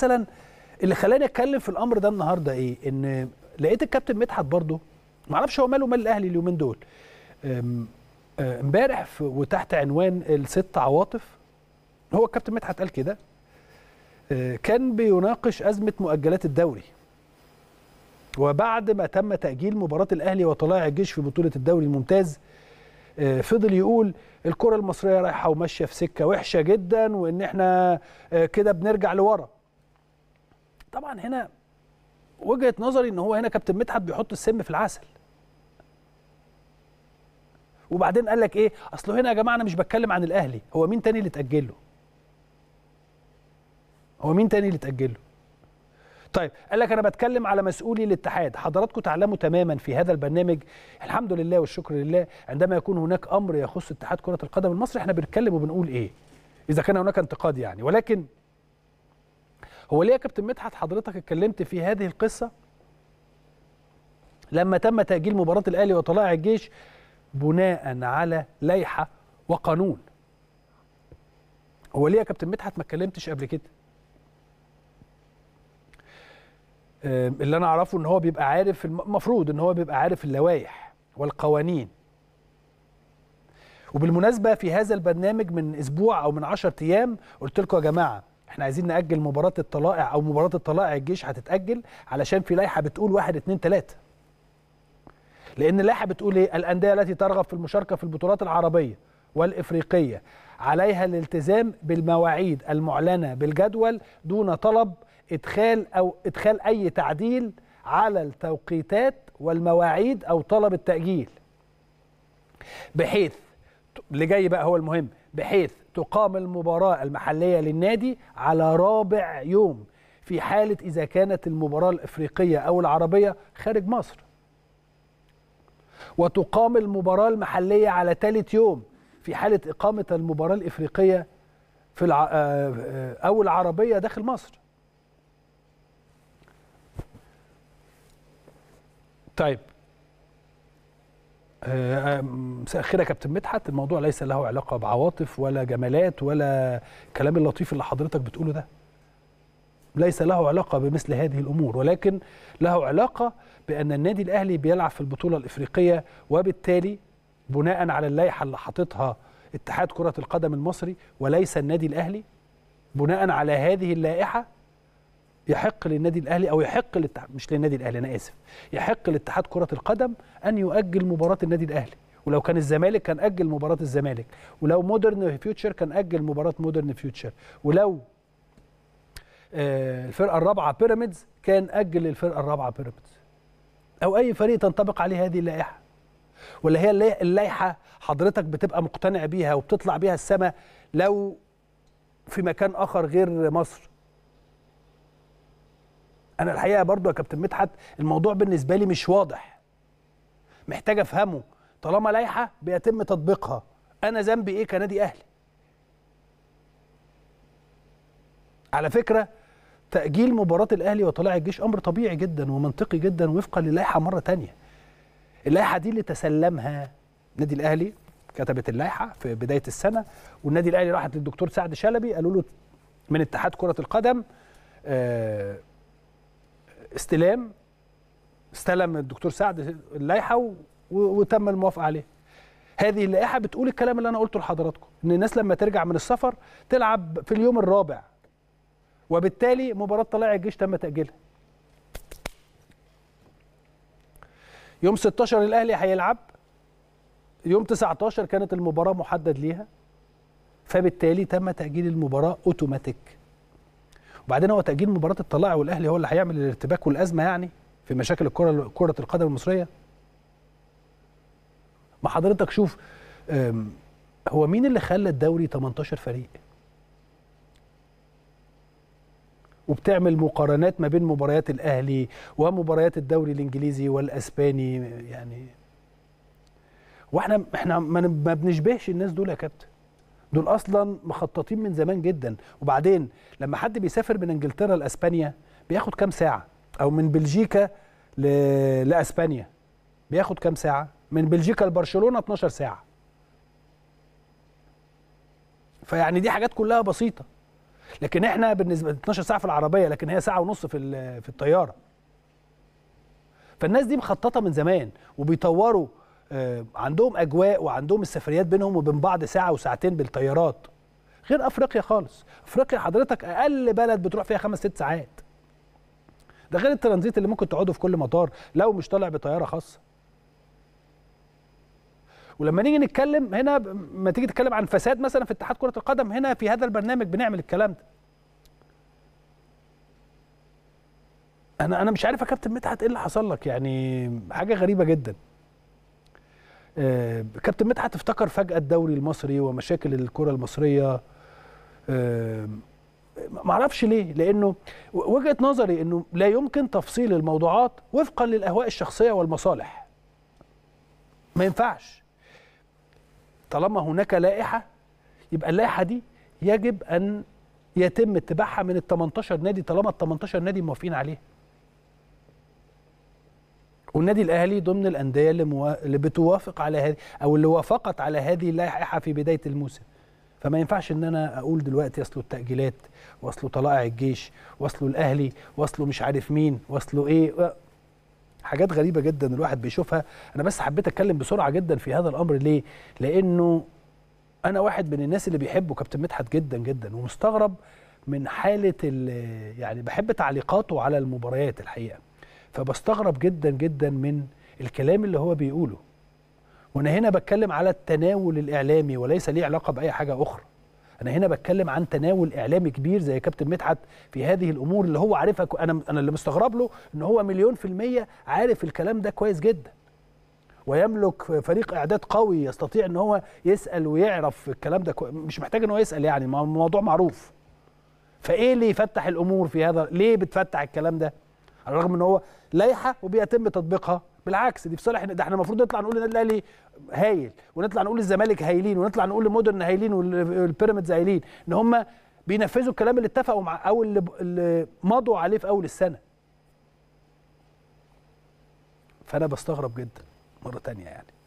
مثلا اللي خلاني اتكلم في الامر ده النهارده ايه ان لقيت الكابتن مدحت برضه ما اعرفش هو ماله مال الاهلي اليومين دول أه، امبارح وتحت عنوان الست عواطف هو الكابتن مدحت قال كده أه، كان بيناقش ازمه مؤجلات الدوري وبعد ما تم تاجيل مباراه الاهلي وطلائع الجيش في بطوله الدوري الممتاز أه، فضل يقول الكره المصريه رايحه وماشيه في سكه وحشه جدا وان احنا كده بنرجع لورا طبعا هنا وجهه نظري ان هو هنا كابتن مدحت بيحط السم في العسل وبعدين قال لك ايه اصل هنا يا جماعه انا مش بتكلم عن الاهلي هو مين تاني اللي تاجل له هو مين تاني اللي تاجل له طيب قال لك انا بتكلم على مسؤولي الاتحاد حضراتكم تعلموا تماما في هذا البرنامج الحمد لله والشكر لله عندما يكون هناك امر يخص اتحاد كره القدم المصري احنا بنتكلم وبنقول ايه اذا كان هناك انتقاد يعني ولكن هو ليه يا كابتن مدحت حضرتك اتكلمت في هذه القصه لما تم تاجيل مباراه الاهلي وطلائع الجيش بناء على لائحه وقانون هو ليه يا كابتن مدحت ما اتكلمتش قبل كده اللي انا اعرفه ان هو بيبقى عارف المفروض ان هو بيبقى عارف اللوائح والقوانين وبالمناسبه في هذا البرنامج من اسبوع او من 10 ايام قلت لكم يا جماعه احنا عايزين ناجل مباراه الطلائع او مباراه الطلائع الجيش هتتاجل علشان في لائحه بتقول واحد اتنين تلاته لان اللائحه بتقول ايه الانديه التي ترغب في المشاركه في البطولات العربيه والافريقيه عليها الالتزام بالمواعيد المعلنه بالجدول دون طلب ادخال او ادخال اي تعديل على التوقيتات والمواعيد او طلب التاجيل بحيث اللي جاي بقى هو المهم بحيث تقام المباراة المحلية للنادي على رابع يوم في حالة إذا كانت المباراة الإفريقية أو العربية خارج مصر وتقام المباراة المحلية على ثالث يوم في حالة إقامة المباراة الإفريقية في الع... آه، آه، أو العربية داخل مصر طيب سأخيرا آه، كابتن مدحت الموضوع ليس له علاقة بعواطف ولا جمالات ولا الكلام اللطيف اللي حضرتك بتقوله ده ليس له علاقة بمثل هذه الأمور ولكن له علاقة بأن النادي الأهلي بيلعب في البطولة الإفريقية وبالتالي بناء على اللائحة اللي حاططها اتحاد كرة القدم المصري وليس النادي الأهلي بناء على هذه اللائحة يحق للنادي الاهلي او يحق للاتحاد مش للنادي الاهلي انا اسف يحق لاتحاد كره القدم ان يؤجل مباراه النادي الاهلي ولو كان الزمالك كان اجل مباراه الزمالك ولو مودرن فيوتشر كان اجل مباراه مودرن فيوتشر ولو آه، الفرقه الرابعه بيراميدز كان اجل الفرقه الرابعه بيراميدز او اي فريق تنطبق عليه هذه اللائحه ولا هي اللائحه حضرتك بتبقى مقتنع بيها وبتطلع بيها السماء لو في مكان اخر غير مصر انا الحقيقه برضو يا كابتن مدحت الموضوع بالنسبه لي مش واضح محتاج افهمه طالما لائحه بيتم تطبيقها انا ذنبي ايه كنادي اهلي على فكره تاجيل مباراه الاهلي وطلائع الجيش امر طبيعي جدا ومنطقي جدا وفقا للائحه مره تانية اللائحه دي اللي تسلمها النادي الاهلي كتبت اللائحه في بدايه السنه والنادي الاهلي راحت للدكتور سعد شلبي قالوا له من اتحاد كره القدم آه استلام استلم الدكتور سعد اللائحه وتم الموافقه عليها هذه اللائحه بتقول الكلام اللي انا قلته لحضراتكم ان الناس لما ترجع من السفر تلعب في اليوم الرابع وبالتالي مباراه طلائع الجيش تم تاجيلها يوم 16 الاهلي هيلعب يوم 19 كانت المباراه محدد ليها فبالتالي تم تاجيل المباراه اوتوماتيك وبعدين هو تاجيل مباراه الطلائع والاهلي هو اللي هيعمل الارتباك والازمه يعني في مشاكل الكره كره القدم المصريه ما حضرتك شوف هو مين اللي خلى الدوري 18 فريق وبتعمل مقارنات ما بين مباريات الاهلي ومباريات الدوري الانجليزي والاسباني يعني واحنا احنا ما بنشبهش الناس دول يا كابتن دول اصلا مخططين من زمان جدا وبعدين لما حد بيسافر من انجلترا لاسبانيا بياخد كام ساعه او من بلجيكا ل... لاسبانيا بياخد كام ساعه من بلجيكا لبرشلونه 12 ساعه فيعني دي حاجات كلها بسيطه لكن احنا بالنسبه 12 ساعه في العربيه لكن هي ساعه ونص في في الطياره فالناس دي مخططه من زمان وبيطوروا آه، عندهم اجواء وعندهم السفريات بينهم وبين بعض ساعه وساعتين بالطيارات غير افريقيا خالص افريقيا حضرتك اقل بلد بتروح فيها خمس ست ساعات ده غير الترانزيت اللي ممكن تقعده في كل مطار لو مش طالع بطياره خاصه ولما نيجي نتكلم هنا ما تيجي تتكلم عن فساد مثلا في اتحاد كره القدم هنا في هذا البرنامج بنعمل الكلام ده انا انا مش عارف يا كابتن مدحت ايه اللي حصل لك يعني حاجه غريبه جدا آه، كابتن مدحت افتكر فجأة الدوري المصري ومشاكل الكرة المصرية آه، معرفش ليه لأنه وجهة نظري أنه لا يمكن تفصيل الموضوعات وفقا للأهواء الشخصية والمصالح ما ينفعش طالما هناك لائحة يبقى اللائحة دي يجب أن يتم اتباعها من ال 18 نادي طالما ال 18 نادي موافقين عليها والنادي الاهلي ضمن الانديه اللي, مو... اللي بتوافق على هذه او اللي وافقت على هذه اللائحه في بدايه الموسم فما ينفعش ان انا اقول دلوقتي اصله التاجيلات واصله طلائع الجيش واصله الاهلي واصله مش عارف مين واصله ايه حاجات غريبه جدا الواحد بيشوفها انا بس حبيت اتكلم بسرعه جدا في هذا الامر ليه لانه انا واحد من الناس اللي بيحبه كابتن مدحت جدا جدا ومستغرب من حاله يعني بحب تعليقاته على المباريات الحقيقه فبستغرب جدا جدا من الكلام اللي هو بيقوله وانا هنا بتكلم على التناول الاعلامي وليس ليه علاقه باي حاجه اخرى انا هنا بتكلم عن تناول اعلامي كبير زي كابتن مدحت في هذه الامور اللي هو عارفها انا انا اللي مستغرب له ان هو مليون في الميه عارف الكلام ده كويس جدا ويملك فريق اعداد قوي يستطيع ان هو يسال ويعرف الكلام ده كو... مش محتاج ان هو يسال يعني الموضوع معروف فايه اللي يفتح الامور في هذا ليه بتفتح الكلام ده على الرغم ان هو لائحه وبيتم تطبيقها بالعكس دي في صالح ده احنا المفروض نطلع نقول النادي الاهلي هايل ونطلع نقول الزمالك هايلين ونطلع نقول المودرن هايلين والبيراميدز هايلين ان هم بينفذوا الكلام اللي اتفقوا مع او اللي مضوا عليه في اول السنه فانا بستغرب جدا مره تانية يعني